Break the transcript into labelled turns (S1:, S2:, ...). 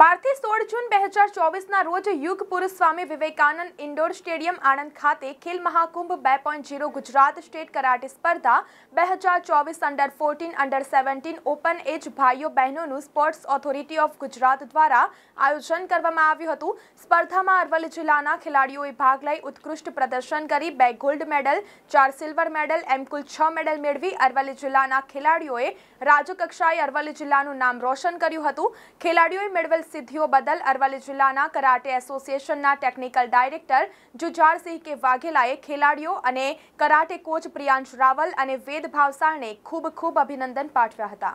S1: 12 થી 16 જૂન 2024 ના રોજ યુગપુર સ્વામી વિવેકાનંદ ઇન્ડોર સ્ટેડિયમ આણંદ ખાતે ખેલ મહાકુંભ 2.0 ગુજરાત સ્ટેટ караટે સ્પર્ધા 2024 અન્ડર 14 અન્ડર 17 ઓપન એજ ભાઈઓ બહેનોનું સ્પોર્ટ્સ ઓથોરિટી ઓફ ગુજરાત દ્વારા આયોજન કરવામાં આવ્યું હતું સ્પર્ધામાં અરવલ્લી જિલ્લાના ખેલાડીઓએ ભાગ લઈ ઉત્કૃષ્ટ પ્રદર્શન કરી બે ગોલ્ડ મેડલ ચાર સિલ્વર મેડલ એમ કુલ 6 મેડલ મેળવી અરવલ્લી જિલ્લાના ખેલાડીઓએ રાજ્ય કક્ષાએ અરવલ્લી જિલ્લાનું નામ રોશન કર્યું હતું ખેલાડીઓએ મેડલ સિદ્ધિઓ બદલ અરવલ્લી જિલ્લાના કરાટે એસોસિએશનના ટેકનિકલ ડાયરેક્ટર જુજારસિંહ કે વાઘેલાએ ખેલાડીઓ અને કરાટે કોચ પ્રિયાંશ રાવલ અને વેદ ભાવસાળને ખૂબ ખૂબ અભિનંદન પાઠવ્યા હતા